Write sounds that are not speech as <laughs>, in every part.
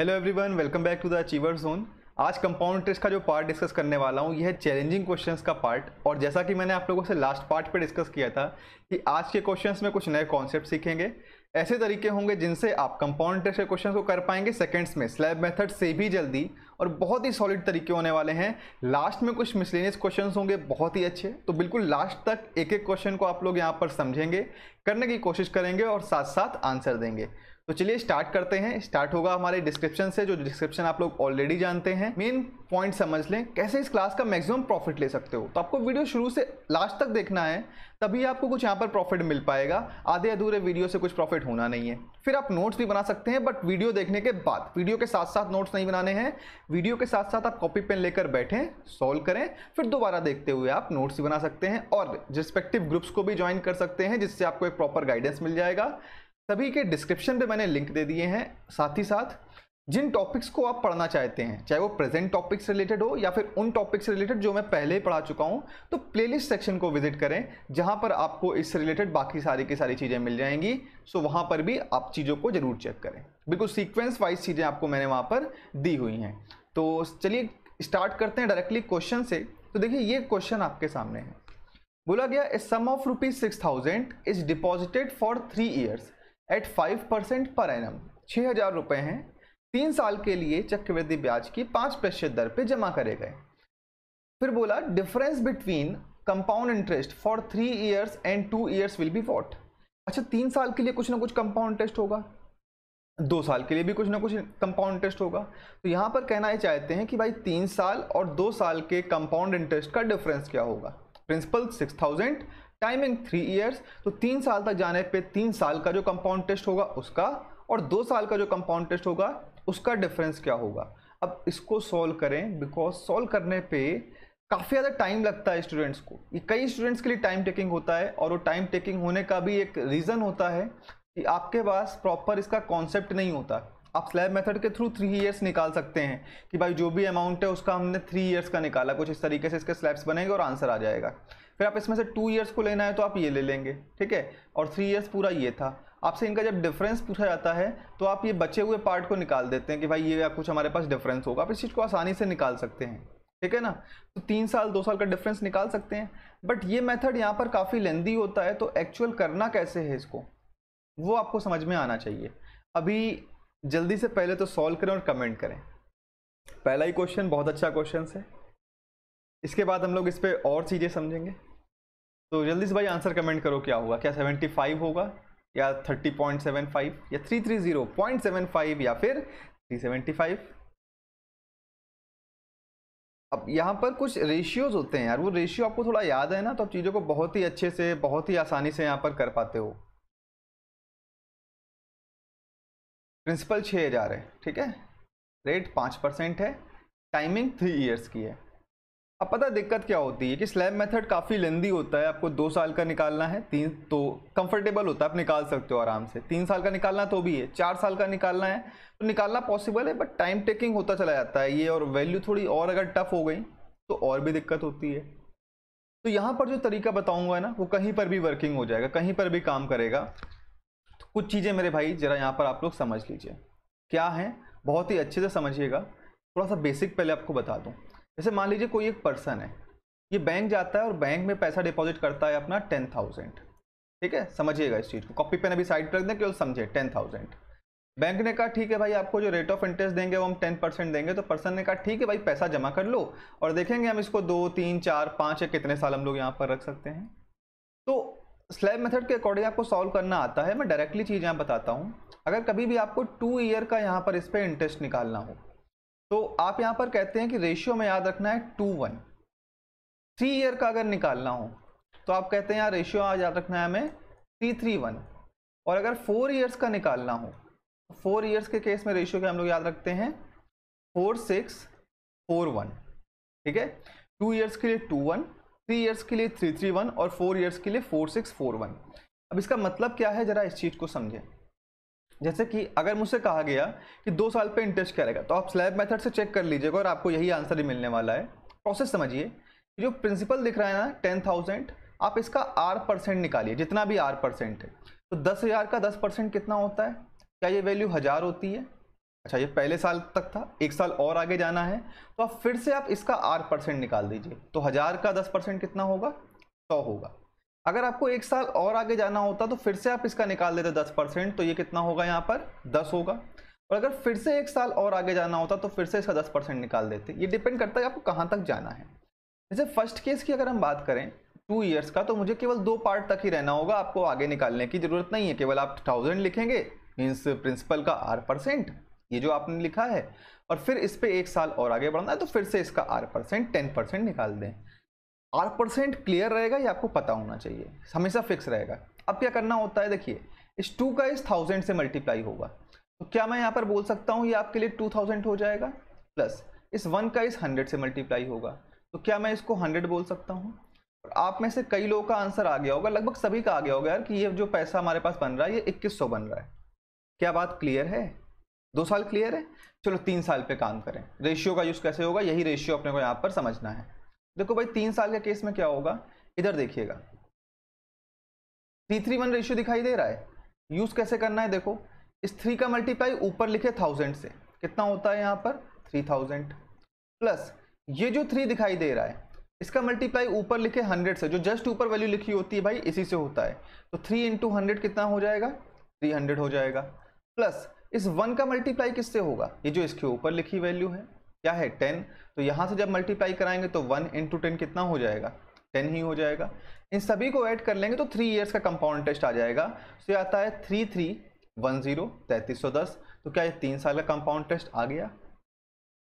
hello everyone welcome back to the achiever zone आज compound interest का जो part discuss करने वाला हूँ यह है चैलेंजिंग क्वेश्चंस का पार्ट और जैसा कि मैंने आप लोगों से लास्ट पार्ट पे डिस्कस किया था कि आज के क्वेश्चंस में कुछ नए कॉन्सेप्ट सीखेंगे ऐसे तरीके होंगे जिनसे आप कंपाउंड इंटरेस्ट के क्वेश्चन को कर पाएंगे सेकेंड्स में स्लैब मेथड से भी जल्दी और बहुत ही सॉलिड तरीके होने वाले हैं लास्ट में कुछ मिसलेनियस क्वेश्चन होंगे बहुत ही अच्छे तो बिल्कुल लास्ट तक एक एक क्वेश्चन को आप लोग यहाँ पर समझेंगे करने की कोशिश करेंगे और साथ साथ आंसर देंगे तो चलिए स्टार्ट करते हैं स्टार्ट होगा हमारे डिस्क्रिप्शन से जो डिस्क्रिप्शन आप लोग ऑलरेडी जानते हैं मेन पॉइंट समझ लें कैसे इस क्लास का मैक्सिमम प्रॉफिट ले सकते हो तो आपको वीडियो शुरू से लास्ट तक देखना है तभी आपको कुछ यहाँ पर प्रॉफिट मिल पाएगा आधे अधूरे वीडियो से कुछ प्रॉफिट होना नहीं है फिर आप नोट्स भी बना सकते हैं बट वीडियो देखने के बाद वीडियो के साथ साथ नोट्स नहीं बनाने हैं वीडियो के साथ साथ आप कॉपी पेन लेकर बैठें सॉल्व करें फिर दोबारा देखते हुए आप नोट्स भी बना सकते हैं और रिस्पेक्टिव ग्रुप्स को भी ज्वाइन कर सकते हैं जिससे आपको एक प्रॉपर गाइडेंस मिल जाएगा सभी के डिस्क्रिप्शन पे मैंने लिंक दे दिए हैं साथ ही साथ जिन टॉपिक्स को आप पढ़ना चाहते हैं चाहे वो प्रेजेंट टॉपिक्स रिलेटेड हो या फिर उन टॉपिक्स रिलेटेड जो मैं पहले ही पढ़ा चुका हूँ तो प्लेलिस्ट सेक्शन को विजिट करें जहाँ पर आपको इससे रिलेटेड बाकी सारी की सारी चीज़ें मिल जाएंगी सो वहाँ पर भी आप चीज़ों को ज़रूर चेक करें बिल्कुल सीक्वेंस वाइज चीज़ें आपको मैंने वहाँ पर दी हुई हैं तो चलिए स्टार्ट करते हैं डायरेक्टली क्वेश्चन से तो देखिए ये क्वेश्चन आपके सामने है बोला गया a sum of rupees six thousand is deposited for three years at five percent per annum छः हज़ार रुपये हैं तीन साल के लिए चक्रवृद्धि ब्याज की पाँच प्रतिशत दर पे जमा करे गए फिर बोला difference between compound interest for three years and two years will be what अच्छा तीन साल के लिए कुछ ना कुछ कंपाउंड इंटरेस्ट होगा दो साल के लिए भी कुछ ना कुछ कंपाउंड इंटरेस्ट होगा तो यहाँ पर कहना ये चाहते हैं कि भाई तीन साल और दो साल के कंपाउंड इंटरेस्ट का डिफरेंस क्या होगा principal six thousand timing three years तो तीन साल तक जाने पे तीन साल का जो कंपाउंड टेस्ट होगा उसका और दो साल का जो कंपाउंड टेस्ट होगा उसका डिफरेंस क्या होगा अब इसको सॉल्व करें बिकॉज सॉल्व करने पे काफ़ी ज़्यादा टाइम लगता है स्टूडेंट्स को ये कई स्टूडेंट्स के लिए टाइम टेकिंग होता है और वो टाइम टेकिंग होने का भी एक रीज़न होता है कि आपके पास प्रॉपर इसका कॉन्सेप्ट नहीं होता आप स्लैब मेथड के थ्रू थ्री ईयर्स निकाल सकते हैं कि भाई जो भी अमाउंट है उसका हमने थ्री ईयर्स का निकाला कुछ इस तरीके से इसके स्लैब्स बनेंगे और आंसर आ जाएगा फिर आप इसमें से टू ईयर्स को लेना है तो आप ये ले लेंगे ठीक है और थ्री ईयर्स पूरा ये था आपसे इनका जब डिफरेंस पूछा जाता है तो आप ये बचे हुए पार्ट को निकाल देते हैं कि भाई ये कुछ हमारे पास डिफरेंस होगा आप इस चीज़ को आसानी से निकाल सकते हैं ठीक है ना तो तीन साल दो साल का डिफरेंस निकाल सकते हैं बट ये मेथड यहाँ पर काफ़ी लेंदी होता है तो एक्चुअल करना कैसे है इसको वो आपको समझ में आना चाहिए अभी जल्दी से पहले तो सॉल्व करें और कमेंट करें पहला ही क्वेश्चन बहुत अच्छा क्वेश्चन है इसके बाद हम लोग इस पर और चीज़ें समझेंगे तो जल्दी से भाई आंसर कमेंट करो क्या होगा क्या 75 होगा या 30.75 या 330.75 या फिर 375 अब यहाँ पर कुछ रेशियोज होते हैं यार वो रेशियो आपको थोड़ा याद है ना तो आप चीज़ों को बहुत ही अच्छे से बहुत ही आसानी से यहाँ पर कर पाते हो प्रिंसिपल छः हज़ार है ठीक है रेट पाँच परसेंट है टाइमिंग थ्री ईयर्स की है अब पता दिक्कत क्या होती है कि स्लैब मेथड काफ़ी लेंदी होता है आपको दो साल का निकालना है तीन तो कंफर्टेबल होता है आप निकाल सकते हो आराम से तीन साल का निकालना तो भी है चार साल का निकालना है तो निकालना पॉसिबल है बट टाइम टेकिंग होता चला जाता है ये और वैल्यू थोड़ी और अगर टफ हो गई तो और भी दिक्कत होती है तो यहाँ पर जो तरीका बताऊँगा ना वो कहीं पर भी वर्किंग हो जाएगा कहीं पर भी काम करेगा तो कुछ चीज़ें मेरे भाई ज़रा यहाँ पर आप लोग समझ लीजिए क्या है बहुत ही अच्छे से समझिएगा थोड़ा सा बेसिक पहले आपको बता दूँ जैसे मान लीजिए कोई एक पर्सन है ये बैंक जाता है और बैंक में पैसा डिपॉजिट करता है अपना टेन थाउजेंड ठीक है समझिएगा इस चीज़ को कॉपी पेन अभी साइड पर रख दें केवल समझे टेन थाउजेंड बैंक ने कहा ठीक है भाई आपको जो रेट ऑफ इंटरेस्ट देंगे वो हम टेन परसेंट देंगे तो पर्सन ने कहा ठीक है भाई पैसा जमा कर लो और देखेंगे हम इसको दो तीन चार पाँच या कितने साल हम लोग यहाँ पर रख सकते हैं तो स्लैब मेथड के अकॉर्डिंग आपको सॉल्व करना आता है मैं डायरेक्टली चीज़ यहाँ बताता हूँ अगर कभी भी आपको टू ईयर का यहाँ पर इस पर इंटरेस्ट निकालना हो तो आप यहां पर कहते हैं कि रेशियो में याद रखना है टू वन थ्री ईयर का अगर निकालना हो तो आप कहते हैं यहाँ रेशियो याद रखना है हमें थ्री थ्री वन और अगर फोर ईयर्स का निकालना हो तो फोर ईयर्स के केस में रेशियो के हम लोग याद रखते हैं फोर सिक्स फोर वन ठीक है टू ईयर्स के लिए टू वन थ्री ईयर्स के लिए थ्री थ्री वन और फोर ईयर्स के लिए फोर सिक्स फोर वन अब इसका मतलब क्या है ज़रा इस चीज़ को समझें जैसे कि अगर मुझसे कहा गया कि दो साल पे इंटरेस्ट क्या रहेगा तो आप स्लैब मेथड से चेक कर लीजिएगा और आपको यही आंसर ही मिलने वाला है प्रोसेस समझिए जो प्रिंसिपल दिख रहा है ना टेन थाउजेंड आप इसका आर परसेंट निकालिए जितना भी आर परसेंट है तो दस हज़ार का दस परसेंट कितना होता है क्या ये वैल्यू हज़ार होती है अच्छा ये पहले साल तक था एक साल और आगे जाना है तो आप फिर से आप इसका आर परसेंट निकाल दीजिए तो हज़ार का दस परसेंट कितना होगा सौ होगा अगर आपको एक साल और आगे जाना होता तो फिर से आप इसका निकाल देते दस परसेंट तो ये कितना होगा यहाँ पर दस होगा और अगर फिर से एक साल और आगे जाना होता तो फिर से इसका दस परसेंट निकाल देते ये डिपेंड करता है आपको कहाँ तक जाना है जैसे फर्स्ट केस की अगर हम बात करें टू ईयर्स का तो मुझे केवल दो पार्ट तक ही रहना होगा आपको आगे निकालने की ज़रूरत नहीं है केवल आप थाउजेंड लिखेंगे मीन्स प्रिंसिपल का आर परसेंट ये जो आपने लिखा है और फिर इस पर एक साल और आगे बढ़ना है तो फिर से इसका आर परसेंट टेन परसेंट निकाल दें आर परसेंट क्लियर रहेगा ये आपको पता होना चाहिए हमेशा फिक्स रहेगा अब क्या करना होता है देखिए इस टू का इस थाउजेंड से मल्टीप्लाई होगा तो क्या मैं यहाँ पर बोल सकता हूँ ये आपके लिए टू थाउजेंड हो जाएगा प्लस इस वन का इस हंड्रेड से मल्टीप्लाई होगा तो क्या मैं इसको हंड्रेड बोल सकता हूँ आप में से कई लोगों का आंसर आ गया होगा लगभग सभी का आ गया होगा यार कि ये जो पैसा हमारे पास बन रहा है ये इक्कीस सौ बन रहा है क्या बात क्लियर है दो साल क्लियर है चलो तीन साल पे काम करें रेशियो का यूज़ कैसे होगा यही रेशियो अपने को यहाँ पर समझना है देखो भाई तीन साल के केस में क्या होगा इधर देखिएगा थ्री थ्री वन रेशियो दिखाई दे रहा है यूज कैसे करना है देखो इस थ्री का मल्टीप्लाई ऊपर लिखे थाउजेंड से कितना होता है यहां पर थ्री थाउजेंड प्लस ये जो थ्री दिखाई दे रहा है इसका मल्टीप्लाई ऊपर लिखे हंड्रेड से जो जस्ट ऊपर वैल्यू लिखी होती है भाई इसी से होता है तो थ्री इंटू हंड्रेड कितना हो जाएगा थ्री हंड्रेड हो जाएगा प्लस इस वन का मल्टीप्लाई किससे होगा ये जो इसके ऊपर लिखी वैल्यू है क्या है टेन तो यहाँ से जब मल्टीप्लाई कराएंगे तो वन इंटू टेन कितना हो जाएगा टेन ही हो जाएगा इन सभी को ऐड कर लेंगे तो थ्री ईयर्स का कंपाउंड टेस्ट आ जाएगा तो ये आता है थ्री थ्री वन जीरो तैंतीस सौ दस तो क्या ये तीन साल का कंपाउंड टेस्ट आ गया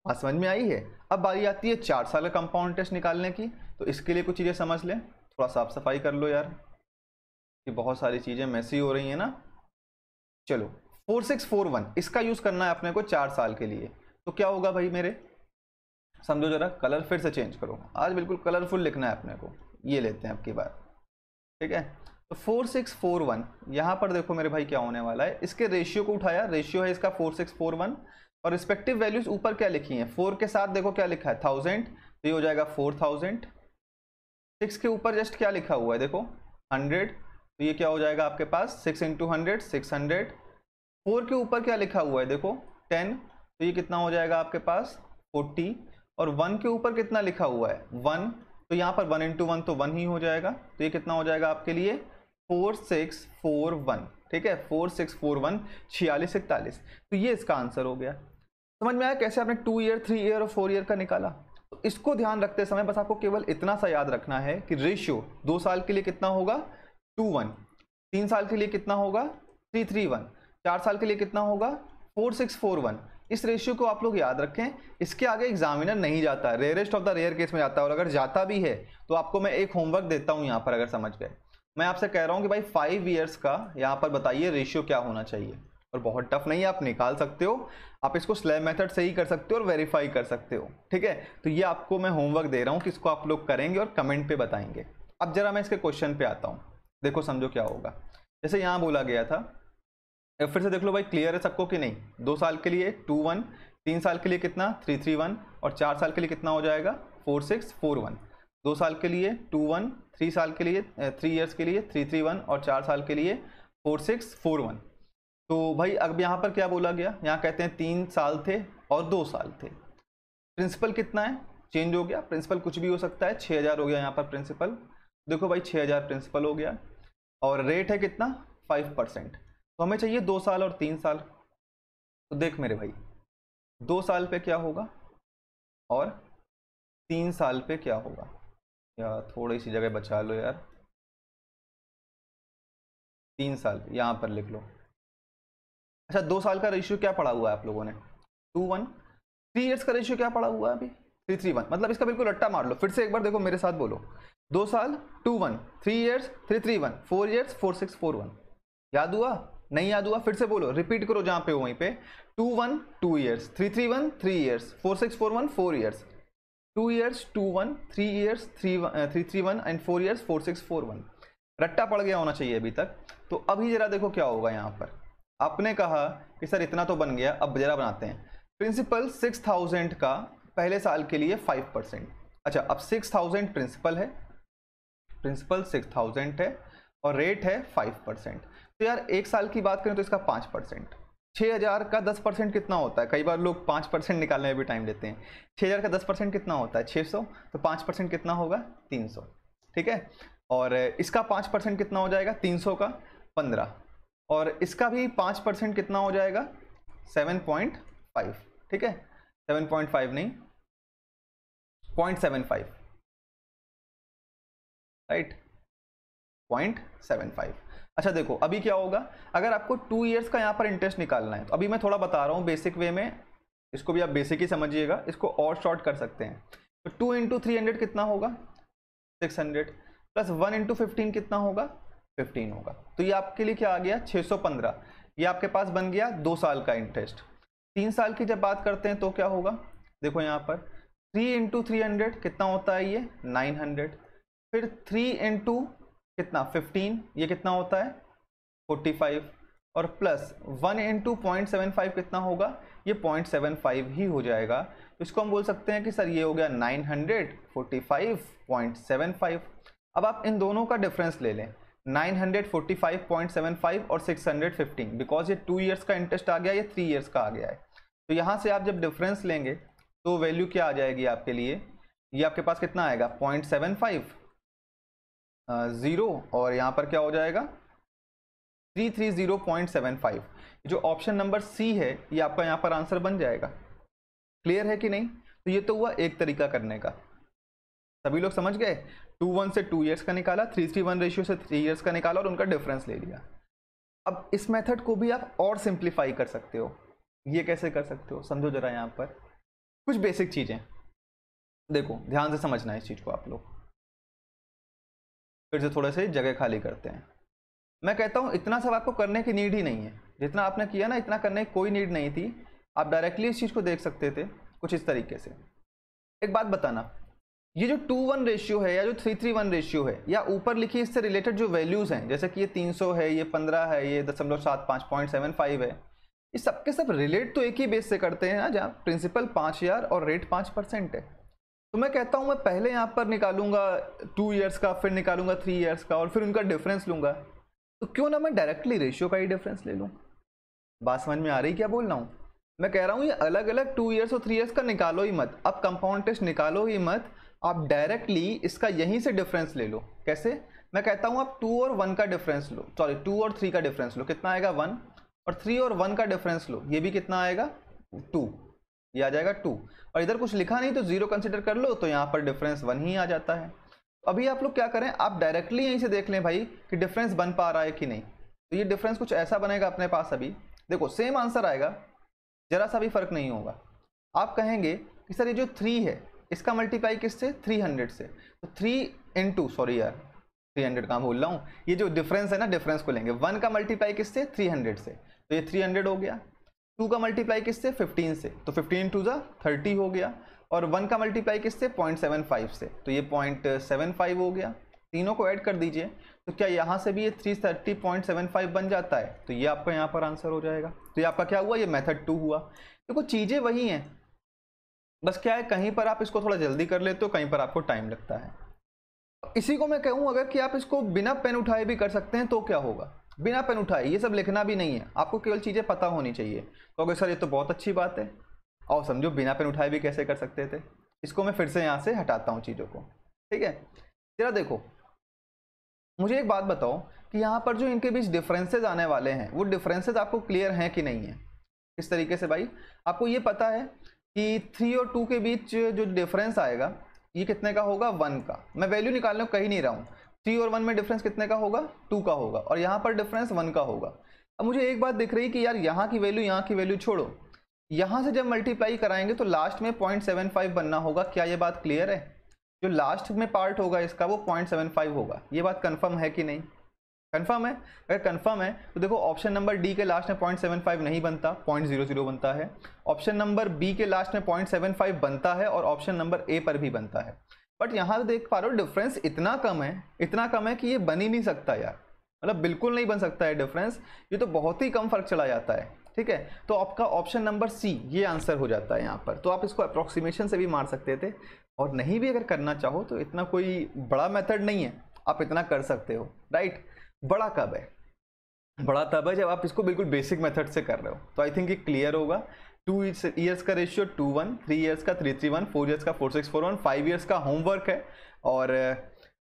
बात समझ में आई है अब बारी आती है चार साल का कंपाउंड टेस्ट निकालने की तो इसके लिए कुछ चीज़ें समझ लें थोड़ा साफ सफाई कर लो यार कि बहुत सारी चीज़ें मैसी हो रही हैं ना चलो फोर सिक्स फोर वन इसका यूज़ करना है अपने को चार साल के लिए तो क्या होगा भाई मेरे समझो जरा कलर फिर से चेंज करो आज बिल्कुल कलरफुल लिखना है अपने को ये लेते हैं आपकी बार ठीक है तो फोर सिक्स फोर वन यहाँ पर देखो मेरे भाई क्या होने वाला है इसके रेशियो को उठाया रेशियो है इसका फोर सिक्स फोर वन और रिस्पेक्टिव वैल्यूज ऊपर क्या लिखी हैं फोर के साथ देखो क्या लिखा है थाउजेंड तो ये हो जाएगा फोर थाउजेंड सिक्स के ऊपर जस्ट क्या लिखा हुआ है देखो हंड्रेड तो ये क्या हो जाएगा आपके पास six into hundred six hundred four के ऊपर क्या लिखा हुआ है देखो टेन तो ये कितना हो जाएगा आपके पास फोर्टी और वन के ऊपर कितना लिखा हुआ है वन तो यहाँ पर वन इंटू वन तो वन ही हो जाएगा तो ये कितना हो जाएगा आपके लिए फोर सिक्स फोर वन ठीक है फोर सिक्स फोर वन छियालीस इकतालीस तो ये इसका आंसर हो गया समझ में आया कैसे आपने टू ईयर थ्री ईयर और फोर ईयर का निकाला तो इसको ध्यान रखते समय बस आपको केवल इतना सा याद रखना है कि रेशियो दो साल के लिए कितना होगा टू वन तीन साल के लिए कितना होगा थ्री थ्री वन चार साल के लिए कितना होगा फोर सिक्स फोर वन इस रेशियो को आप लोग याद रखें इसके आगे एग्जामिनर नहीं जाता rarest of the rare case में जाता है और अगर जाता भी है तो आपको मैं एक होमवर्क देता हूं यहां पर अगर समझ गए मैं आपसे कह रहा हूं कि भाई फाइव ईयर्स का यहां पर बताइए रेशियो क्या होना चाहिए और बहुत टफ नहीं है आप निकाल सकते हो आप इसको स्लैब मेथड से ही कर सकते हो और वेरीफाई कर सकते हो ठीक है तो ये आपको मैं होमवर्क दे रहा हूँ कि इसको आप लोग करेंगे और कमेंट पे बताएंगे अब जरा मैं इसके क्वेश्चन पे आता हूँ देखो समझो क्या होगा जैसे यहाँ बोला गया था फिर से देख लो भाई क्लियर है सबको कि नहीं दो साल के लिए टू वन तीन साल के लिए कितना थ्री थ्री वन और चार साल के लिए कितना हो जाएगा फोर सिक्स फोर वन दो साल के लिए टू वन थ्री साल के लिए थ्री ईयर्स के लिए थ्री थ्री वन और चार साल के लिए फोर सिक्स फोर वन तो भाई अब यहाँ पर क्या बोला गया यहाँ कहते हैं तीन साल थे और दो साल थे प्रिंसिपल कितना है चेंज हो गया प्रिंसिपल कुछ भी हो सकता है छः हज़ार हो गया यहाँ पर प्रिंसिपल देखो भाई छः हज़ार प्रिंसिपल हो गया और रेट है कितना फाइव परसेंट तो हमें चाहिए दो साल और तीन साल तो देख मेरे भाई दो साल पे क्या होगा और तीन साल पे क्या होगा या थोड़ी सी जगह बचा लो यार तीन साल यहाँ पर लिख लो अच्छा दो साल का रेशियो क्या पड़ा हुआ है आप लोगों ने टू वन थ्री ईयर्स का रेशियो क्या पड़ा हुआ है अभी थ्री थ्री वन मतलब इसका बिल्कुल रट्टा मार लो फिर से एक बार देखो मेरे साथ बोलो दो साल two one three years three three one four years four six four one याद हुआ नहीं याद हुआ फिर से बोलो रिपीट करो जहाँ पे हो वहीं पे two one two years three three one three years four six four one four years two years two one three years three three three one and four years four six four one रट्टा पड़ गया होना चाहिए अभी तक तो अभी ज़रा देखो क्या होगा यहाँ पर आपने कहा कि सर इतना तो बन गया अब ज़रा बनाते हैं प्रिंसिपल सिक्स थाउजेंड का पहले साल के लिए फाइव परसेंट अच्छा अब सिक्स थाउजेंड प्रिंसिपल है प्रिंसिपल सिक्स थाउजेंड है और रेट है फाइव परसेंट तो यार एक साल की बात करें तो इसका पाँच परसेंट छः हज़ार का दस परसेंट कितना होता है कई बार लोग पाँच परसेंट निकालने में भी टाइम लेते हैं छः हज़ार का दस परसेंट कितना होता है छः सौ तो पाँच परसेंट कितना होगा तीन सौ ठीक है और इसका पाँच परसेंट कितना हो जाएगा तीन सौ का पंद्रह और इसका भी पाँच परसेंट कितना हो जाएगा सेवन पॉइंट फाइव ठीक है सेवन पॉइंट फाइव नहीं point seven five right point seven five अच्छा देखो अभी क्या होगा अगर आपको टू ईयर्स का यहाँ पर इंटरेस्ट निकालना है तो अभी मैं थोड़ा बता रहा हूँ बेसिक वे में इसको भी आप बेसिक ही समझिएगा इसको और शॉर्ट कर सकते हैं तो टू इंटू थ्री हंड्रेड कितना होगा six hundred plus one into fifteen कितना होगा फिफ्टीन होगा तो ये आपके लिए क्या आ गया छः सौ पंद्रह ये आपके पास बन गया दो साल का इंटरेस्ट तीन साल की जब बात करते हैं तो क्या होगा देखो यहाँ पर थ्री इंटू थ्री हंड्रेड कितना होता है ये नाइन हंड्रेड फिर थ्री इंटू कितना 15 ये कितना होता है 45 और plus one into point seven five कितना होगा ये पॉइंट सेवन फाइव ही हो जाएगा तो इसको हम बोल सकते हैं कि सर ये हो गया nine hundred forty five point seven five अब आप इन दोनों का डिफरेंस ले लें nine hundred forty five point seven five और सिक्स हंड्रेड फिफ्टीन बिकॉज ये टू ईयर्स का इंटरेस्ट आ गया ये थ्री ईयर्स का आ गया है तो यहाँ से आप जब डिफरेंस लेंगे तो वैल्यू क्या आ जाएगी आपके लिए ये आपके पास कितना आएगा पॉइंट सेवन फाइव ज़ीरो और यहाँ पर क्या हो जाएगा three three zero point seven five जो ऑप्शन नंबर सी है ये आपका यहाँ पर आंसर बन जाएगा क्लियर है कि नहीं तो ये तो हुआ एक तरीका करने का सभी लोग समझ गए टू वन से टू ईयर्स का निकाला थ्री थ्री वन रेशियो से थ्री ईयर्स का निकाला और उनका डिफरेंस ले लिया अब इस मेथड को भी आप और सिंप्लीफाई कर सकते हो ये कैसे कर सकते हो समझो जरा यहाँ पर कुछ बेसिक चीज़ें देखो ध्यान से समझना है इस चीज़ को आप लोग फिर से थोड़े से जगह खाली करते हैं मैं कहता हूँ इतना सब आपको करने की नीड ही नहीं है जितना आपने किया ना इतना करने की कोई नीड नहीं थी आप डायरेक्टली इस चीज़ को देख सकते थे कुछ इस तरीके से एक बात बताना ये जो टू वन रेशियो है या जो थ्री थ्री वन रेशियो है या ऊपर लिखी इससे रिलेटेड जो वैल्यूज़ हैं जैसे कि ये तीन सौ है ये पंद्रह है ये दशमलव सात पाँच पॉइंट सेवन फाइव है ये सब के सब रिलेट तो एक ही बेस से करते हैं ना जहाँ प्रिंसिपल पाँच हज़ार और रेट पाँच परसेंट है तो मैं कहता हूँ मैं पहले यहाँ पर निकालूंगा टू ईयर्स का फिर निकालूंगा थ्री ईयर्स का और फिर उनका डिफरेंस लूँगा तो क्यों ना मैं डायरेक्टली रेशियो का ही डिफरेंस ले लूँ बात समझ में आ रही क्या बोल रहा हूँ मैं कह रहा हूँ ये अलग अलग टू ईयर्स और थ्री ईयर्स का निकालो ही मत अब कंपाउंड टेस्ट निकालो ही मत आप डायरेक्टली इसका यहीं से डिफरेंस ले लो कैसे मैं कहता हूँ आप टू और वन का डिफरेंस लो सॉरी टू और थ्री का डिफरेंस लो कितना आएगा वन और थ्री और वन का डिफरेंस लो ये भी कितना आएगा टू ये आ जाएगा टू और इधर कुछ लिखा नहीं तो जीरो कंसिडर कर लो तो यहाँ पर डिफरेंस वन ही आ जाता है अभी आप लोग क्या करें आप डायरेक्टली यहीं से देख लें भाई कि डिफरेंस बन पा रहा है कि नहीं तो ये डिफरेंस कुछ ऐसा बनेगा अपने पास अभी देखो सेम आंसर आएगा ज़रा सा भी फ़र्क नहीं होगा आप कहेंगे कि सर ये जो थ्री है इसका मल्टीप्लाई किससे थ्री हंड्रेड से तो थ्री इन टू सॉरी यार थ्री हंड्रेड का बोल रहा हूँ ये जो डिफरेंस है ना डिफरेंस को लेंगे वन का मल्टीप्लाई किससे थ्री हंड्रेड से तो ये थ्री हंड्रेड हो गया टू का मल्टीप्लाई किससे फिफ्टीन से तो फिफ्टीन टू जो थर्टी हो गया और वन का मल्टीप्लाई किससे पॉइंट सेवन फाइव से तो ये पॉइंट सेवन फाइव हो गया तीनों को ऐड कर दीजिए तो क्या यहाँ से भी ये three thirty point seven five बन जाता है तो ये आपका यहाँ पर आंसर हो जाएगा तो ये आपका क्या हुआ ये मेथड टू हुआ देखो चीज़ें वही हैं बस क्या है कहीं पर आप इसको थोड़ा जल्दी कर लेते हो कहीं पर आपको टाइम लगता है इसी को मैं कहूँ अगर कि आप इसको बिना पेन उठाए भी कर सकते हैं तो क्या होगा बिना पेन उठाए ये सब लिखना भी नहीं है आपको केवल चीज़ें पता होनी चाहिए तो अगर सर ये तो बहुत अच्छी बात है और समझो बिना पेन उठाए भी कैसे कर सकते थे इसको मैं फिर से यहाँ से हटाता हूँ चीज़ों को ठीक है जरा देखो मुझे एक बात बताओ कि यहाँ पर जो इनके बीच डिफरेंसेज आने वाले हैं वो डिफरेंसेज आपको क्लियर हैं कि नहीं है किस तरीके से भाई आपको ये पता है कि थ्री और टू के बीच जो डिफरेंस आएगा ये कितने का होगा वन का मैं वैल्यू निकालने कहीं नहीं रहा हूँ थ्री और वन में डिफरेंस कितने का होगा टू का होगा और यहाँ पर डिफरेंस वन का होगा अब मुझे एक बात दिख रही कि यार यहाँ की वैल्यू यहाँ की वैल्यू छोड़ो यहाँ से जब मल्टीप्लाई कराएंगे तो लास्ट में पॉइंट सेवन फाइव बनना होगा क्या ये बात क्लियर है जो लास्ट में पार्ट होगा इसका वो पॉइंट सेवन फाइव होगा ये बात कन्फर्म है कि नहीं कन्फर्म है अगर कन्फर्म है तो देखो ऑप्शन नंबर डी के लास्ट में पॉइंट सेवन फाइव नहीं बनता पॉइंट जीरो जीरो बनता है ऑप्शन नंबर बी के लास्ट में पॉइंट सेवन फाइव बनता है और ऑप्शन नंबर ए पर भी बनता है बट यहाँ देख पा रहे हो डिफरेंस इतना कम है इतना कम है कि ये बन ही नहीं सकता यार मतलब बिल्कुल नहीं बन सकता है डिफरेंस ये तो बहुत ही कम फर्क चला जाता है ठीक है तो आपका ऑप्शन नंबर सी ये आंसर हो जाता है यहाँ पर तो आप इसको अप्रोक्सीमेशन से भी मार सकते थे और नहीं भी अगर करना चाहो तो इतना कोई बड़ा मेथड नहीं है आप इतना कर सकते हो राइट बड़ा कब है बड़ा तब है जब आप इसको बिल्कुल बेसिक मेथड से कर रहे हो तो आई थिंक ये क्लियर होगा टू ईयर्स का ratio two one three years का three three one four years का four six four one five years का होमवर्क है और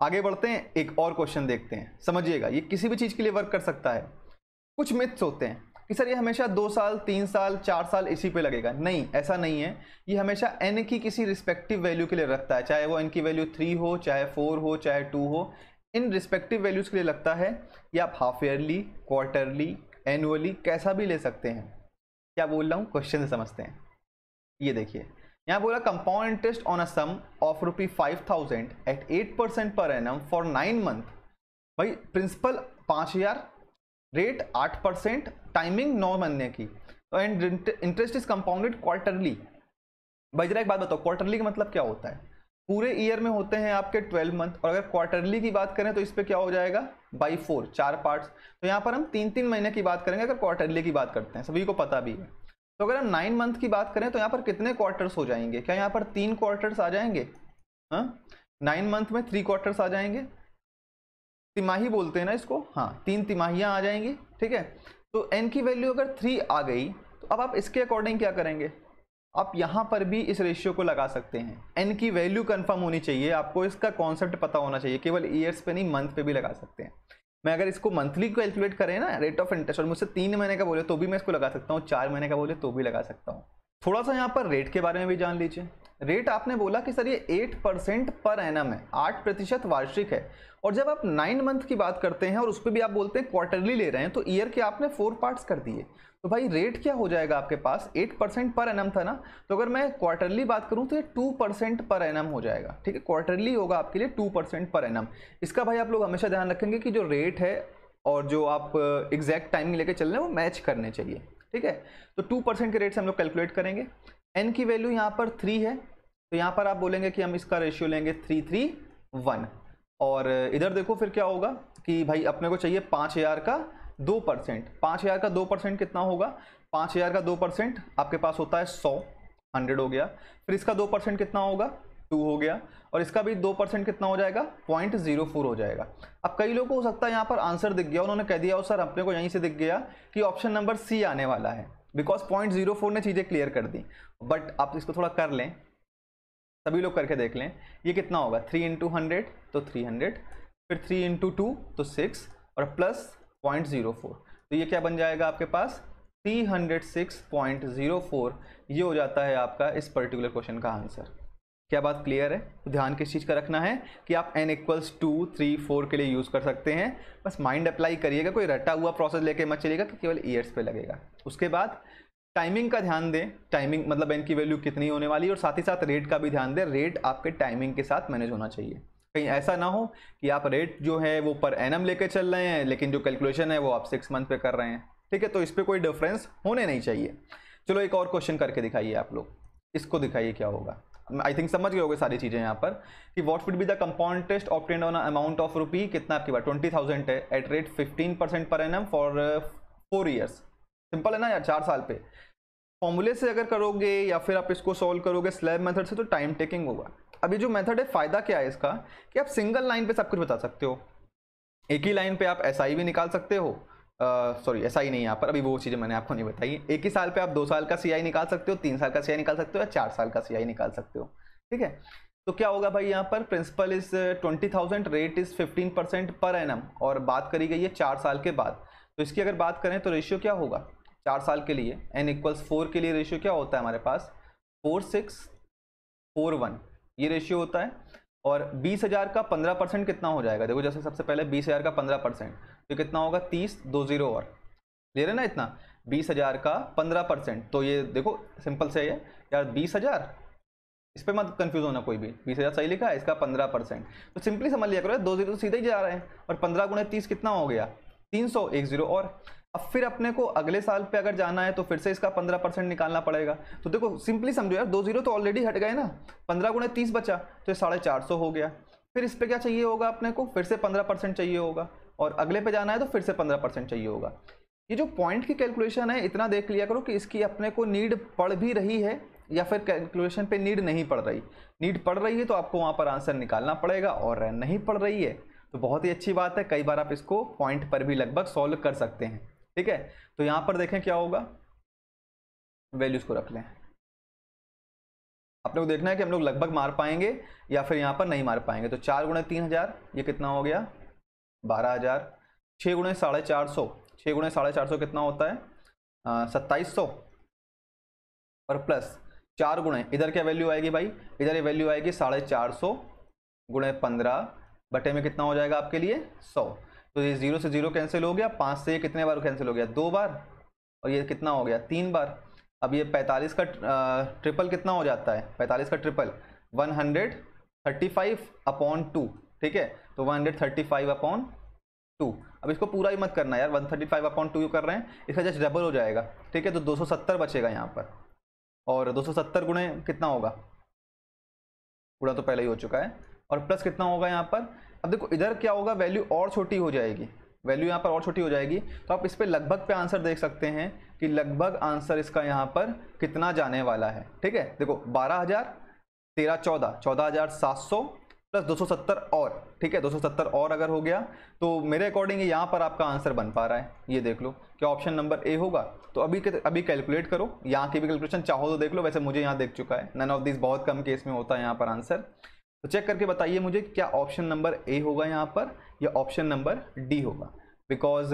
आगे बढ़ते हैं एक और क्वेश्चन देखते हैं समझिएगा ये किसी भी चीज़ के लिए वर्क कर सकता है कुछ मिथ्स होते हैं कि सर ये हमेशा दो साल तीन साल चार साल इसी पे लगेगा नहीं ऐसा नहीं है ये हमेशा एन की किसी रिस्पेक्टिव वैल्यू के लिए रखता है चाहे वो एन की वैल्यू थ्री हो चाहे फोर हो चाहे टू हो इन रिस्पेक्टिव वैल्यूज़ के लिए लगता है या आप हाफ ईयरली क्वार्टरली एनुअली कैसा भी ले सकते हैं क्या बोल रहा हूँ क्वेश्चन से समझते हैं ये देखिए यहाँ बोला compound interest on a sum of rupee five thousand at eight percent per annum for nine month भाई प्रिंसिपल पाँच हज़ार रेट आठ परसेंट टाइमिंग नौ महीने की and interest is compounded quarterly भाई जरा एक बात बताओ क्वार्टरली का मतलब क्या होता है पूरे ईयर में होते हैं आपके ट्वेल्व मंथ और अगर क्वार्टरली की बात करें तो इस पर क्या हो जाएगा बाई फोर चार पार्ट्स तो यहाँ पर हम तीन तीन महीने की बात करेंगे अगर क्वार्टरली की बात करते हैं सभी को पता भी है तो अगर हम नाइन मंथ की बात करें तो यहाँ पर कितने क्वार्टर्स हो जाएंगे क्या यहाँ पर तीन क्वार्टर्स आ जाएंगे हाँ नाइन मंथ में थ्री क्वार्टर्स आ जाएंगे तिमाही बोलते हैं ना इसको हाँ तीन तिमाहियाँ आ जाएंगी ठीक है तो एन की वैल्यू अगर थ्री आ गई तो अब आप इसके अकॉर्डिंग क्या करेंगे आप यहाँ पर भी इस रेशियो को लगा सकते हैं एन की वैल्यू कन्फर्म होनी चाहिए आपको इसका कॉन्सेप्ट पता होना चाहिए केवल ईयर्स पे नहीं मंथ पे भी लगा सकते हैं मैं अगर इसको मंथली कैलकुलेट करें ना रेट ऑफ इंटरेस्ट और मुझसे तीन महीने का बोले तो भी मैं इसको लगा सकता हूँ चार महीने का बोले तो भी लगा सकता हूँ थोड़ा सा यहाँ पर रेट के बारे में भी जान लीजिए रेट आपने बोला कि सर ये एट परसेंट पर एम है आठ प्रतिशत वार्षिक है और जब आप नाइन मंथ की बात करते हैं और उस पर भी आप बोलते हैं क्वार्टरली ले रहे हैं तो ईयर के आपने फोर पार्ट्स कर दिए तो भाई रेट क्या हो जाएगा आपके पास एट परसेंट पर एनम था ना तो अगर मैं क्वार्टरली बात करूं तो ये टू परसेंट पर एनम हो जाएगा ठीक है क्वार्टरली होगा आपके लिए टू परसेंट पर एनम इसका भाई आप लोग हमेशा ध्यान रखेंगे कि जो रेट है और जो आप एग्जैक्ट टाइम लेकर चल रहे हैं वो मैच करने चाहिए ठीक है तो टू परसेंट के रेट से हम लोग कैलकुलेट करेंगे एन की वैल्यू यहाँ पर थ्री है तो यहाँ पर आप बोलेंगे कि हम इसका रेशियो लेंगे थ्री थ्री वन और इधर देखो फिर क्या होगा कि भाई अपने को चाहिए पाँच हज़ार का दो परसेंट पाँच हज़ार का दो परसेंट कितना होगा पाँच हज़ार का दो परसेंट आपके पास होता है सौ हंड्रेड हो गया फिर इसका दो परसेंट कितना होगा टू हो गया और इसका भी दो परसेंट कितना हो जाएगा पॉइंट जीरो फोर हो जाएगा अब कई लोग को हो सकता है यहाँ पर आंसर दिख गया उन्होंने कह दिया और सर अपने को यहीं से दिख गया कि ऑप्शन नंबर सी आने वाला है बिकॉज पॉइंट जीरो फोर ने चीज़ें क्लियर कर दी बट आप इसको थोड़ा कर लें सभी लोग करके देख लें ये कितना होगा थ्री इंटू हंड्रेड तो थ्री हंड्रेड फिर थ्री इंटू टू तो सिक्स और प्लस पॉइंट ज़ीरो फोर तो ये क्या बन जाएगा आपके पास three hundred six point zero four ये हो जाता है आपका इस पर्टिकुलर क्वेश्चन का आंसर क्या बात क्लियर है तो ध्यान किस चीज़ का रखना है कि आप n equals to three four के लिए यूज़ कर सकते हैं बस माइंड अप्लाई करिएगा कोई रटा हुआ प्रोसेस लेके मत चलिएगा कि केवल ईयर्स पे लगेगा उसके बाद टाइमिंग का ध्यान दें टाइमिंग मतलब इनकी वैल्यू कितनी होने वाली है और साथ ही साथ रेट का भी ध्यान दें रेट आपके टाइमिंग के साथ मैनेज होना चाहिए कहीं ऐसा ना हो कि आप रेट जो है वो पर एनम लेके चल रहे हैं लेकिन जो कैलकुलेशन है वो आप सिक्स मंथ पे कर रहे हैं ठीक है तो इस पर कोई डिफरेंस होने नहीं चाहिए चलो एक और क्वेश्चन करके दिखाइए आप लोग इसको दिखाइए क्या होगा आई थिंक समझ गए होगे सारी चीज़ें यहाँ पर कि what would be the compound test obtained on amount of rupee कितना आपके पास ट्वेंटी थाउजेंड है at rate fifteen percent per annum for four years simple है ना यार चार साल पे फॉर्मूले से अगर करोगे या फिर आप इसको सॉल्व करोगे स्लैब मेथड से तो टाइम टेकिंग होगा अभी जो मेथड है फ़ायदा क्या है इसका कि आप सिंगल लाइन पे सब कुछ बता सकते हो एक ही लाइन पे आप एस SI भी निकाल सकते हो सॉरी एस आई नहीं यहाँ पर अभी वो चीज़ें मैंने आपको नहीं बताई एक ही साल पर आप दो साल का सी निकाल सकते हो तीन साल का सी निकाल सकते हो या चार साल का सी निकाल सकते हो ठीक है तो क्या होगा भाई यहाँ पर principal is twenty thousand rate is fifteen percent per annum और बात करी गई है चार साल के बाद तो इसकी अगर बात करें तो रेशियो क्या होगा चार साल के लिए एन इक्वल्स फोर के लिए रेशियो क्या होता है हमारे पास फोर सिक्स फोर वन ये रेशियो होता है और बीस हज़ार का पंद्रह परसेंट कितना हो जाएगा देखो जैसे सबसे पहले बीस हज़ार का पंद्रह परसेंट तो कितना होगा तीस दो ज़ीरो और ले रहे ना इतना बीस हज़ार का पंद्रह परसेंट तो ये देखो सिंपल से है यार बीस हज़ार इस पर मत कन्फ्यूज होना कोई भी बीस हज़ार सही लिखा है इसका पंद्रह परसेंट तो सिंपली समझ लिया करो दो जीरो तो सीधे ही जा रहे हैं और पंद्रह गुणे तीस कितना हो गया तीन सौ एक जीरो और अब फिर अपने को अगले साल पे अगर जाना है तो फिर से इसका पंद्रह परसेंट निकालना पड़ेगा तो देखो सिंपली समझो यार दो जीरो तो ऑलरेडी हट गए ना पंद्रह गुणे तीस बचा तो ये साढ़े चार सौ हो गया फिर इस पर क्या चाहिए होगा अपने को फिर से पंद्रह परसेंट चाहिए होगा और अगले पे जाना है तो फिर से पंद्रह परसेंट चाहिए होगा ये जो पॉइंट की कैलकुलेशन है इतना देख लिया करो कि इसकी अपने को नीड पड़ भी रही है या फिर कैलकुलेशन पर नीड नहीं पड़ रही नीड पड़ रही है तो आपको वहाँ पर आंसर निकालना पड़ेगा और नहीं पड़ रही है तो बहुत ही अच्छी बात है कई बार आप इसको पॉइंट पर भी लगभग सॉल्व कर सकते हैं ठीक है तो यहां पर देखें क्या होगा वैल्यूज़ को रख लें आप लोग देखना है कि हम लोग लगभग मार पाएंगे या फिर यहां पर नहीं मार पाएंगे तो चार गुणे तीन हज़ार ये कितना हो गया बारह हज़ार छः गुणे साढ़े चार सौ छः गुणे साढ़े चार सौ कितना होता है सत्ताईस सौ और प्लस चार गुणे इधर क्या वैल्यू आएगी भाई इधर ये वैल्यू आएगी साढ़े चार सौ गुणे पंद्रह बटे में कितना हो जाएगा आपके लिए सौ तो ये जीरो से जीरो कैंसिल हो गया पाँच से ये कितने बार कैंसिल हो गया दो बार और ये कितना हो गया तीन बार अब ये पैंतालीस का ट्रिपल कितना हो जाता है पैंतालीस का triple one hundred thirty five upon two ठीक है तो one hundred thirty five upon two अब इसको पूरा ही मत करना यार one thirty five upon two कर रहे हैं इसका जस्ट डबल हो जाएगा ठीक है तो दो सौ सत्तर बचेगा यहाँ पर और दो सौ सत्तर गुणे कितना होगा पूरा तो पहले ही हो चुका है और प्लस कितना होगा यहाँ पर अब देखो इधर क्या होगा वैल्यू और छोटी हो जाएगी वैल्यू यहाँ पर और छोटी हो जाएगी तो आप इस पर लगभग पे आंसर देख सकते हैं कि लगभग आंसर इसका यहाँ पर कितना जाने वाला है ठीक है देखो बारह हज़ार तेरह चौदह चौदह हज़ार सात सौ प्लस दो सौ सत्तर और ठीक है दो सौ सत्तर और अगर हो गया तो मेरे अकॉर्डिंग यहाँ पर आपका आंसर बन पा रहा है ये देख लो क्या ऑप्शन नंबर ए होगा तो अभी अभी कैलकुलेट करो यहाँ की भी कैलकुलेशन चाहो तो देख लो वैसे मुझे यहाँ देख चुका है नन ऑफ दिस बहुत कम केस में होता है यहाँ पर आंसर तो चेक करके बताइए मुझे क्या ऑप्शन नंबर ए होगा यहाँ पर या ऑप्शन नंबर डी होगा बिकॉज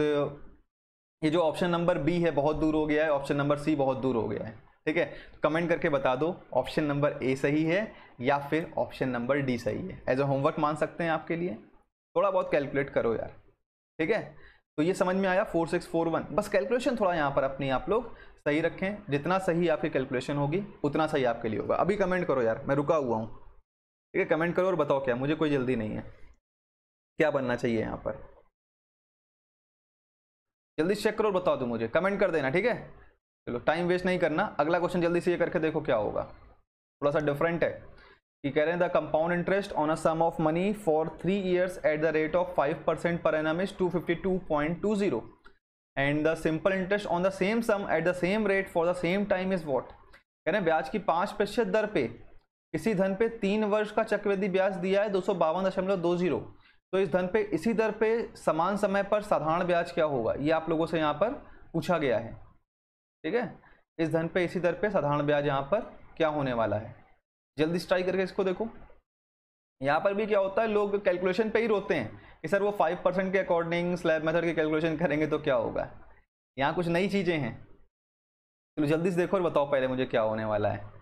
ये जो ऑप्शन नंबर बी है बहुत दूर हो गया है ऑप्शन नंबर सी बहुत दूर हो गया है ठीक है तो कमेंट करके बता दो ऑप्शन नंबर ए सही है या फिर ऑप्शन नंबर डी सही है एज अ होमवर्क मान सकते हैं आपके लिए थोड़ा बहुत कैलकुलेट करो यार ठीक है तो ये समझ में आया फोर सिक्स फोर वन बस कैलकुलेशन थोड़ा यहाँ पर अपनी आप लोग सही रखें जितना सही आपकी कैलकुलेशन होगी उतना सही आपके लिए होगा अभी कमेंट करो यार मैं रुका हुआ हूँ ठीक है कमेंट करो और बताओ क्या मुझे कोई जल्दी नहीं है क्या बनना चाहिए यहाँ पर जल्दी चेक करो और बताओ दो मुझे कमेंट कर देना ठीक है चलो टाइम वेस्ट नहीं करना अगला क्वेश्चन जल्दी से ये करके देखो क्या होगा थोड़ा सा डिफरेंट है कि कह रहे हैं the compound interest on a sum of money for three years at the rate of five percent per annum is two fifty two point two zero and the simple interest on the same sum at the same rate for the same time is what कह रहे हैं ब्याज की पाँच प्रतिशत दर पे इसी धन पे तीन वर्ष का चक्रवृद्धि ब्याज दिया है दो सौ बावन दशमलव दो जीरो तो इस धन पे इसी दर पे समान समय पर साधारण ब्याज क्या होगा ये आप लोगों से यहाँ पर पूछा गया है ठीक है इस धन पे इसी दर पे साधारण ब्याज यहाँ पर क्या होने वाला है जल्दी स्ट्राइक करके इसको देखो यहाँ पर भी क्या होता है लोग कैलकुलेशन पे ही रोते हैं कि सर वो फाइव परसेंट के अकॉर्डिंग स्लैब मेथड के कैलकुलेशन करेंगे तो क्या होगा यहाँ कुछ नई चीज़ें हैं चलो तो जल्दी से देखो और बताओ पहले मुझे क्या होने वाला है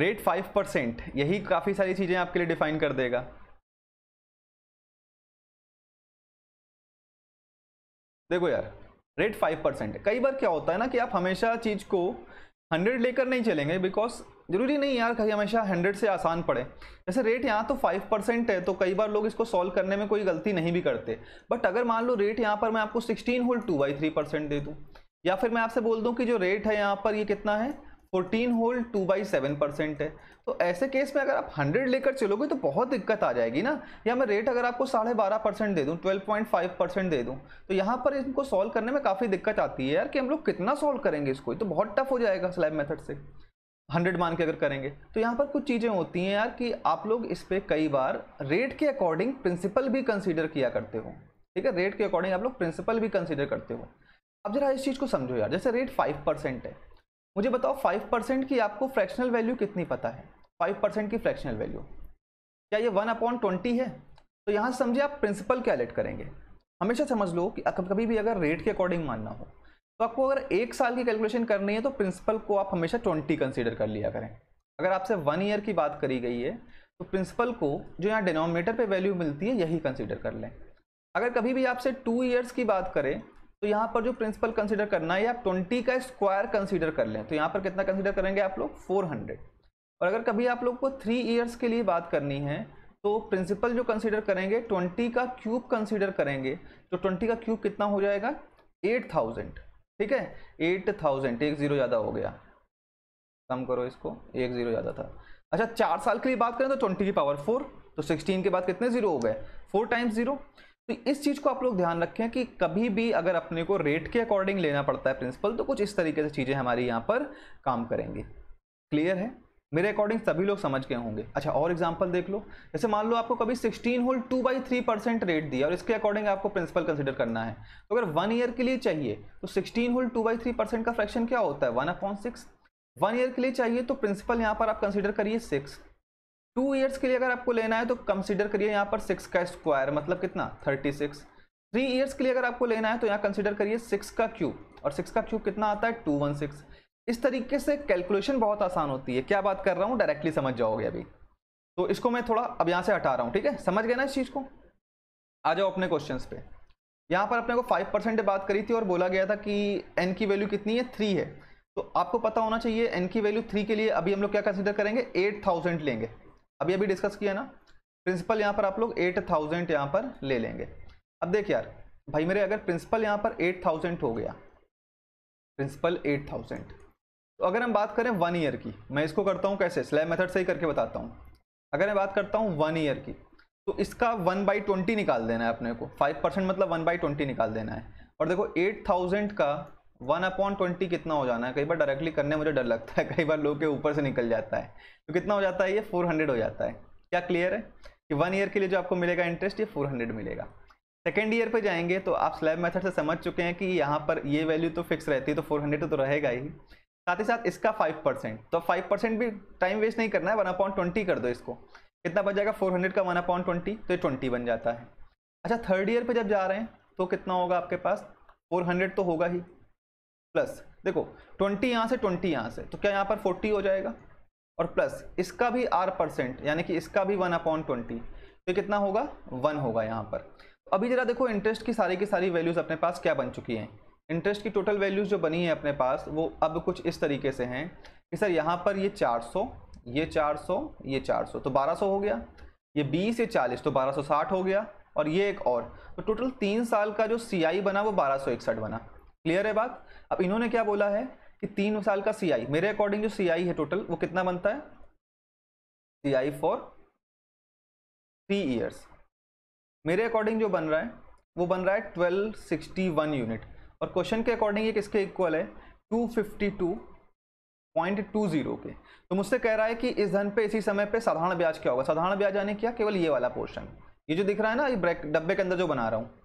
रेट फाइव परसेंट यही काफ़ी सारी चीज़ें आपके लिए डिफाइन कर देगा देखो यार रेट फाइव परसेंट कई बार क्या होता है ना कि आप हमेशा चीज़ को हंड्रेड लेकर नहीं चलेंगे बिकॉज ज़रूरी नहीं यार कहीं हमेशा हंड्रेड से आसान पड़े जैसे रेट यहाँ तो फाइव परसेंट है तो कई बार लोग इसको सॉल्व करने में कोई गलती नहीं भी करते बट अगर मान लो रेट यहाँ पर मैं आपको sixteen whole two by three percent दे दूँ या फिर मैं आपसे बोल दूँ कि जो रेट है यहाँ पर ये कितना है 14 whole two by seven percent है तो ऐसे केस में अगर आप 100 लेकर चलोगे तो बहुत दिक्कत आ जाएगी ना या मैं रेट अगर आपको साढ़े बारह परसेंट दे दूँ 12.5 परसेंट दे दूँ तो यहाँ पर इनको सॉल्व करने में काफ़ी दिक्कत आती है यार कि हम लोग कितना सॉल्व करेंगे इसको तो बहुत टफ हो जाएगा स्लैब मेथड से हंड्रेड मान के अगर करेंगे तो यहाँ पर कुछ चीज़ें होती हैं यार कि आप लोग इस पर कई बार रेट के अकॉर्डिंग प्रिंसिपल भी कंसिडर किया करते हो ठीक है रेट के अकॉर्डिंग आप लोग प्रिंसिपल भी कंसिडर करते हो अब जरा इस चीज़ को समझो यार जैसे रेट फाइव परसेंट है मुझे बताओ फाइव परसेंट की आपको फ्रैक्शनल वैल्यू कितनी पता है फाइव परसेंट की फ्रैक्शनल वैल्यू क्या ये वन अपॉन ट्वेंटी है तो यहाँ समझिए आप प्रिंसिपल कैलकुलेट करेंगे हमेशा समझ लो कि कभी भी अगर रेट के अकॉर्डिंग मानना हो तो आपको अगर एक साल की कैलकुलेशन करनी है तो प्रिंसिपल को आप हमेशा ट्वेंटी कंसिडर कर लिया करें अगर आपसे वन ईयर की बात करी गई है तो प्रिंसिपल को जो यहाँ डिनोमिनेटर पर वैल्यू मिलती है यही कंसिडर कर लें अगर कभी भी आपसे टू ईयर्स की बात करें तो यहाँ पर जो प्रिंसिपल कंसिडर करना है आप ट्वेंटी का स्क्वायर कंसिडर कर लें तो यहाँ पर कितना कंसिडर करेंगे आप लोग फोर हंड्रेड और अगर कभी आप लोग को थ्री ईयर्स के लिए बात करनी है तो प्रिंसिपल जो कंसिडर करेंगे ट्वेंटी का क्यूब कंसिडर करेंगे तो ट्वेंटी का क्यूब कितना हो जाएगा एट थाउजेंड ठीक है एट थाउजेंड एक ज़ीरो ज़्यादा हो गया कम करो इसको एक ज़ीरो ज़्यादा था अच्छा चार साल के लिए बात करें तो ट्वेंटी की पावर फोर तो सिक्सटीन के बाद कितने ज़ीरो हो गए फोर टाइम्स ज़ीरो तो इस चीज़ को आप लोग ध्यान रखें कि कभी भी अगर अपने को रेट के अकॉर्डिंग लेना पड़ता है प्रिंसिपल तो कुछ इस तरीके से चीज़ें हमारी यहाँ पर काम करेंगी क्लियर है मेरे अकॉर्डिंग सभी लोग समझ गए होंगे अच्छा और एग्जाम्पल देख लो जैसे मान लो आपको कभी 16 whole 2 by three percent rate दिया और इसके अकॉर्डिंग आपको प्रिंसिपल कंसिडर करना है तो अगर वन ईयर के लिए चाहिए तो 16 होल 2 बाई थ्री परसेंट का फ्रैक्शन क्या होता है one upon six one year के लिए चाहिए तो प्रिंसिपल यहाँ पर आप कंसिडर करिए सिक्स टू ईयर्स के लिए अगर आपको लेना है तो कंसिडर करिए यहाँ पर सिक्स का स्क्वायर मतलब कितना थर्टी सिक्स थ्री ईयर्स के लिए अगर आपको लेना है तो यहाँ कंसिडर करिए सिक्स का क्यूब और सिक्स का क्यूब कितना आता है टू वन सिक्स इस तरीके से कैलकुलेशन बहुत आसान होती है क्या बात कर रहा हूँ डायरेक्टली समझ जाओगे अभी तो इसको मैं थोड़ा अब यहाँ से हटा रहा हूँ ठीक है समझ गए ना इस चीज़ को आ जाओ अपने क्वेश्चन पे यहाँ पर अपने को फाइव परसेंट बात करी थी और बोला गया था कि एन की वैल्यू कितनी है थ्री है तो आपको पता होना चाहिए एन की वैल्यू थ्री के लिए अभी हम लोग क्या कंसिडर करेंगे एट थाउजेंड लेंगे अभी अभी डिस्कस किया ना प्रिंसिपल यहाँ पर आप लोग एट थाउजेंड यहाँ पर ले लेंगे अब देखिए यार भाई मेरे अगर प्रिंसिपल यहाँ पर एट थाउजेंड हो गया प्रिंसिपल एट थाउजेंड तो अगर हम बात करें वन ईयर की मैं इसको करता हूँ कैसे स्लैब मेथड से ही करके बताता हूँ अगर मैं बात करता हूँ वन ईयर की तो इसका वन बाई ट्वेंटी निकाल देना है अपने को फाइव परसेंट मतलब वन बाई ट्वेंटी निकाल देना है और देखो एट थाउजेंड का वन अपॉन ट्वेंटी कितना हो जाना है कई बार डायरेक्टली करने मुझे डर लगता है कई बार लोग के ऊपर से निकल जाता है तो कितना हो जाता है ये फोर हंड्रेड हो जाता है क्या क्लियर है कि वन ईयर के लिए जो आपको मिलेगा इंटरेस्ट ये फोर हंड्रेड मिलेगा सेकेंड ईयर पे जाएंगे तो आप स्लैब मेथड से समझ चुके हैं कि यहाँ पर ये वैल्यू तो फिक्स रहती है तो फोर हंड्रेड तो, रहेगा ही साथ ही साथ इसका फाइव परसेंट तो फाइव परसेंट भी टाइम वेस्ट नहीं करना है वन अपॉइंट ट्वेंटी कर दो इसको कितना बन जाएगा फोर हंड्रेड का वन अपॉइंट ट्वेंटी तो ये ट्वेंटी बन जाता है अच्छा थर्ड ईयर पर जब जा रहे हैं तो कितना होगा आपके पास फोर हंड्रेड तो होगा ही प्लस देखो ट्वेंटी यहाँ से ट्वेंटी यहाँ से तो क्या यहाँ पर फोर्टी हो जाएगा और प्लस इसका भी आर परसेंट यानी कि इसका भी वन अपॉन ट्वेंटी तो कितना होगा वन होगा यहाँ पर तो अभी जरा देखो इंटरेस्ट की सारी की सारी वैल्यूज़ अपने पास क्या बन चुकी हैं इंटरेस्ट की टोटल वैल्यूज़ जो बनी है अपने पास वो अब कुछ इस तरीके से हैं कि सर यहाँ पर ये चार सौ ये चार सौ ये चार सौ तो बारह सौ हो गया ये बीस ये चालीस तो बारह सौ साठ हो गया और ये एक और तो टोटल तीन साल का जो सी आई बना वो बारह सौ इकसठ बना क्लियर है बात अब इन्होंने क्या बोला है कि तीन साल का सीआई मेरे अकॉर्डिंग जो सीआई है टोटल वो कितना बनता है सीआई फॉर थ्री ईयर्स मेरे अकॉर्डिंग जो बन रहा है वो बन रहा है ट्वेल्व सिक्सटी वन यूनिट और क्वेश्चन के अकॉर्डिंग ये किसके इक्वल है to fifty two point two zero के तो मुझसे कह रहा है कि इस धन पे इसी समय पे साधारण ब्याज क्या होगा साधारण ब्याज यानी क्या केवल ये वाला पोर्शन ये जो दिख रहा है ना ये ब्रेक डब्बे के अंदर जो बना रहा हूँ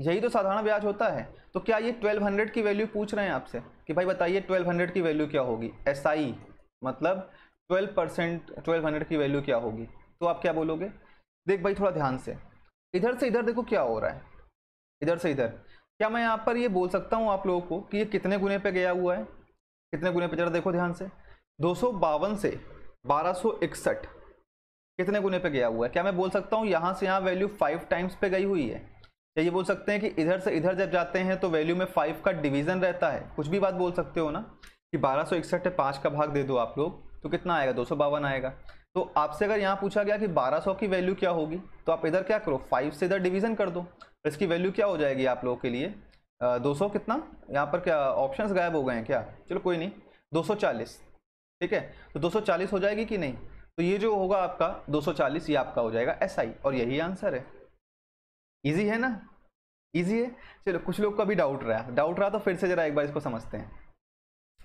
यही तो साधारण ब्याज होता है तो क्या ये 1200 की वैल्यू पूछ रहे हैं आपसे कि भाई बताइए 1200 की वैल्यू क्या होगी एस SI, मतलब 12 परसेंट ट्वेल्व की वैल्यू क्या होगी तो आप क्या बोलोगे देख भाई थोड़ा ध्यान से इधर से इधर देखो क्या हो रहा है इधर से इधर क्या मैं यहाँ पर ये बोल सकता हूँ आप लोगों को कि ये कितने गुने पर गया हुआ है कितने गुने पर जरा देखो ध्यान से दो से बारह कितने गुने पर गया हुआ है क्या मैं बोल सकता हूँ यहाँ से यहाँ वैल्यू फाइव टाइम्स पर गई हुई है या ये बोल सकते हैं कि इधर से इधर जब जाते हैं तो वैल्यू में फाइव का डिवीजन रहता है कुछ भी बात बोल सकते हो ना कि बारह सौ इकसठ पाँच का भाग दे दो आप लोग तो कितना आएगा दो सौ बावन आएगा तो आपसे अगर यहाँ पूछा गया कि बारह सौ की वैल्यू क्या होगी तो आप इधर क्या करो फाइव से इधर डिवीजन कर दो तो इसकी वैल्यू क्या हो जाएगी आप लोगों के लिए दो सौ कितना यहाँ पर क्या ऑप्शन गायब हो गए हैं क्या चलो कोई नहीं दो सौ चालीस ठीक है तो दो सौ चालीस हो जाएगी कि नहीं तो ये जो होगा आपका दो सौ चालीस ये आपका हो जाएगा एस SI, और यही आंसर है इजी है ना इजी है चलो कुछ लोग का भी डाउट रहा डाउट रहा तो फिर से जरा एक बार इसको समझते हैं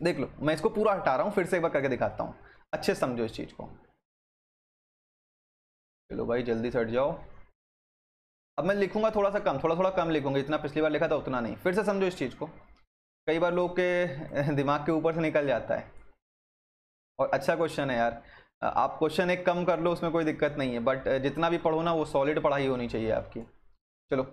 देख लो मैं इसको पूरा हटा रहा हूँ फिर से एक बार करके दिखाता हूँ अच्छे समझो इस चीज़ को चलो भाई जल्दी सट जाओ अब मैं लिखूंगा थोड़ा सा कम थोड़ा थोड़ा कम लिखूंगा जितना पिछली बार लिखा था उतना नहीं फिर से समझो इस चीज़ को कई बार लोग के <laughs> दिमाग के ऊपर से निकल जाता है और अच्छा क्वेश्चन है यार आप क्वेश्चन एक कम कर लो उसमें कोई दिक्कत नहीं है बट जितना भी पढ़ो ना वो सॉलिड पढ़ाई होनी चाहिए आपकी चलो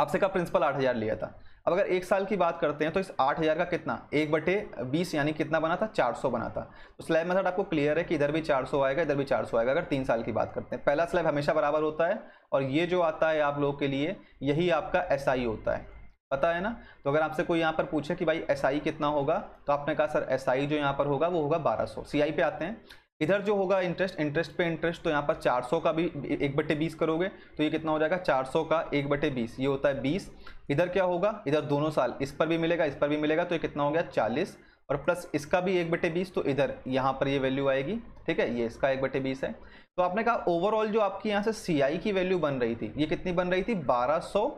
आपसे का प्रिंसिपल आठ हज़ार लिया था अब अगर एक साल की बात करते हैं तो इस आठ हज़ार का कितना एक बटे बीस यानी कितना बना था चार सौ बना था तो स्लैब मेथड आपको क्लियर है कि इधर भी चार सौ आएगा इधर भी चार सौ आएगा अगर तीन साल की बात करते हैं पहला स्लैब हमेशा बराबर होता है और ये जो आता है आप लोगों के लिए यही आपका एस SI होता है पता है ना तो अगर आपसे कोई यहाँ पर पूछे कि भाई एस SI कितना होगा तो आपने कहा सर एस SI जो यहाँ पर होगा वो होगा बारह सौ सी आई पे आते हैं इधर जो होगा इंटरेस्ट इंटरेस्ट पे इंटरेस्ट तो यहाँ पर 400 का भी एक बटे बीस करोगे तो ये कितना हो जाएगा 400 का एक बटे बीस ये होता है 20 इधर क्या होगा इधर दोनों साल इस पर भी मिलेगा इस पर भी मिलेगा तो ये कितना हो गया 40 और प्लस इसका भी एक बटे बीस तो इधर यहाँ पर ये वैल्यू आएगी ठीक है ये इसका एक बटे बीस है तो आपने कहा ओवरऑल जो आपकी यहाँ से सी की वैल्यू बन रही थी ये कितनी बन रही थी बारह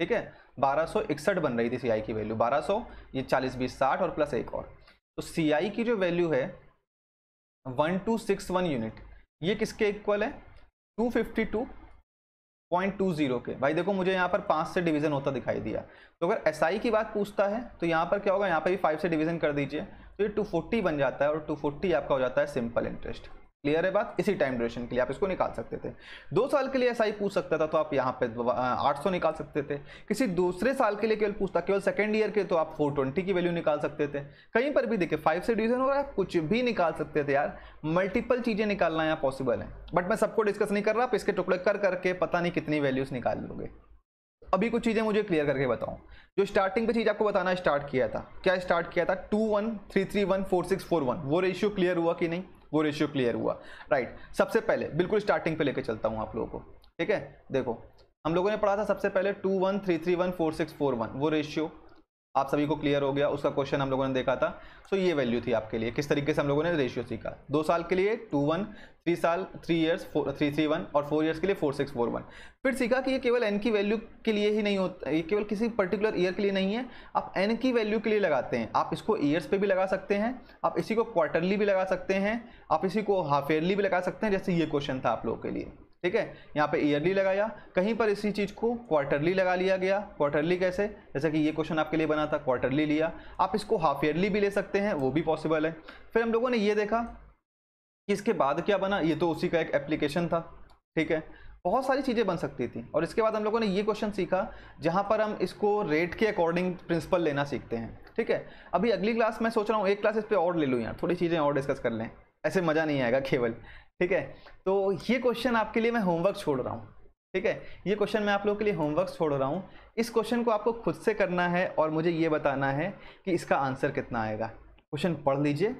ठीक है बारह बन रही थी सी की वैल्यू बारह ये चालीस बीस साठ और प्लस एक और तो सी की जो वैल्यू है one two six one unit ये किसके इक्वल है to fifty two point two zero के भाई देखो मुझे यहाँ पर पाँच से डिवीजन होता दिखाई दिया तो अगर एस SI की बात पूछता है तो यहाँ पर क्या होगा यहाँ पर भी फाइव से डिवीजन कर दीजिए तो ये टू फोर्टी बन जाता है और टू फोर्टी आपका हो जाता है सिंपल इंटरेस्ट क्लियर है बात इसी टाइम ड्यूरेशन के लिए आप इसको निकाल सकते थे दो साल के लिए एसआई पूछ सकता था तो आप यहाँ पे 800 निकाल सकते थे किसी दूसरे साल के लिए केवल पूछता केवल सेकेंड ईयर के तो आप 420 की वैल्यू निकाल सकते थे कहीं पर भी देखिए फाइव से डिवीजन हो रहा है कुछ भी निकाल सकते थे यार मल्टीपल चीज़ें निकालना यहाँ पॉसिबल है बट मैं सबको डिस्कस नहीं कर रहा आप इसके टुकड़े कर करके पता नहीं कितनी वैल्यूज़ निकाल लोगे अभी कुछ चीज़ें मुझे क्लियर करके बताऊँ जो स्टार्टिंग पे चीज़ आपको बताना स्टार्ट किया था क्या स्टार्ट किया था two one three three one four six four one वो रेशियो क्लियर हुआ कि नहीं वो रेशियो क्लियर हुआ राइट सबसे पहले बिल्कुल स्टार्टिंग पे लेके चलता हूँ आप लोगों को ठीक है देखो हम लोगों ने पढ़ा था सबसे पहले two one three three one four six four one वो रेशियो आप सभी को क्लियर हो गया उसका क्वेश्चन हम लोगों ने देखा था सो ये वैल्यू थी आपके लिए किस तरीके से हम लोगों ने रेशियो सीखा दो साल के लिए टू वन थ्री साल three years three three one और फोर ईयर्स के लिए फोर सिक्स फोर वन फिर सीखा कि ये केवल एन की वैल्यू के लिए ही नहीं होता ये केवल किसी पर्टिकुलर ईयर के लिए नहीं है आप एन की वैल्यू के लिए लगाते हैं आप इसको ईयर्स पर भी लगा सकते हैं आप इसी को क्वार्टरली भी लगा सकते हैं आप इसी को हाफ ईयरली भी लगा सकते हैं जैसे ये क्वेश्चन था आप लोगों के लिए ठीक है यहाँ पे ईयरली लगाया कहीं पर इसी चीज़ को क्वार्टरली लगा लिया गया क्वार्टरली कैसे जैसा कि ये क्वेश्चन आपके लिए बना था क्वार्टरली लिया आप इसको हाफ ईयरली भी ले सकते हैं वो भी पॉसिबल है फिर हम लोगों ने ये देखा कि इसके बाद क्या बना ये तो उसी का एक एप्लीकेशन था ठीक है बहुत सारी चीज़ें बन सकती थी और इसके बाद हम लोगों ने ये क्वेश्चन सीखा जहाँ पर हम इसको रेट के अकॉर्डिंग प्रिंसिपल लेना सीखते हैं ठीक है अभी अगली क्लास मैं सोच रहा हूँ एक क्लास इस पर और ले लूँ यार थोड़ी चीज़ें और डिस्कस कर लें ऐसे मज़ा नहीं आएगा केवल ठीक है तो ये क्वेश्चन आपके लिए मैं होमवर्क छोड़ रहा हूँ ठीक है ये क्वेश्चन मैं आप लोगों के लिए होमवर्क छोड़ रहा हूँ इस क्वेश्चन को आपको खुद से करना है और मुझे ये बताना है कि इसका आंसर कितना आएगा क्वेश्चन पढ़ लीजिए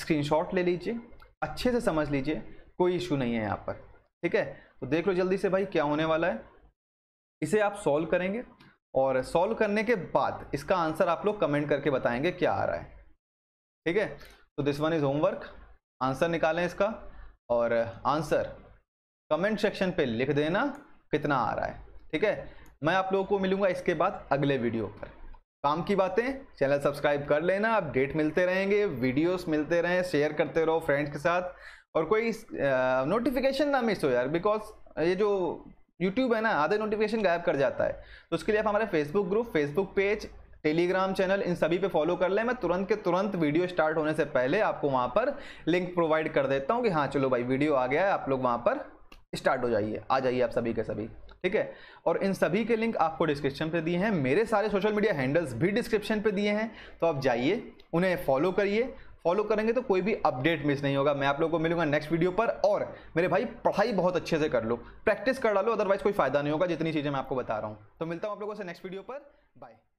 स्क्रीनशॉट ले लीजिए अच्छे से समझ लीजिए कोई इशू नहीं है यहाँ पर ठीक है तो देख लो जल्दी से भाई क्या होने वाला है इसे आप सॉल्व करेंगे और सॉल्व करने के बाद इसका आंसर आप लोग कमेंट करके बताएंगे क्या आ रहा है ठीक है तो this one is homework answer निकालें इसका और आंसर कमेंट सेक्शन पे लिख देना कितना आ रहा है ठीक है मैं आप लोगों को मिलूंगा इसके बाद अगले वीडियो पर काम की बातें चैनल सब्सक्राइब कर लेना अपडेट मिलते रहेंगे वीडियोस मिलते रहें शेयर करते रहो फ्रेंड्स के साथ और कोई नोटिफिकेशन ना मिस हो यार बिकॉज ये जो यूट्यूब है ना आधे नोटिफिकेशन गायब कर जाता है तो उसके लिए आप हमारे Facebook group Facebook page Telegram channel इन सभी पे फॉलो कर लें मैं तुरंत के तुरंत वीडियो स्टार्ट होने से पहले आपको वहाँ पर लिंक प्रोवाइड कर देता हूँ कि हाँ चलो भाई वीडियो आ गया है आप लोग वहाँ पर स्टार्ट हो जाइए आ जाइए आप सभी के सभी ठीक है और इन सभी के लिंक आपको डिस्क्रिप्शन पे दिए हैं मेरे सारे सोशल मीडिया हैंडल्स भी डिस्क्रिप्शन पे दिए हैं तो आप जाइए उन्हें फॉलो करिए फॉलो करेंगे तो कोई भी अपडेट मिस नहीं होगा मैं आप लोगों को मिलूंगा नेक्स्ट वीडियो पर और मेरे भाई पढ़ाई बहुत अच्छे से कर लो प्रैक्टिस कर डालो अदरवाइज कोई फायदा नहीं होगा जितनी चीज़ें मैं आपको बता रहा हूँ तो मिलता हूँ आप लोगों से नेक्स्ट वीडियो पर बाय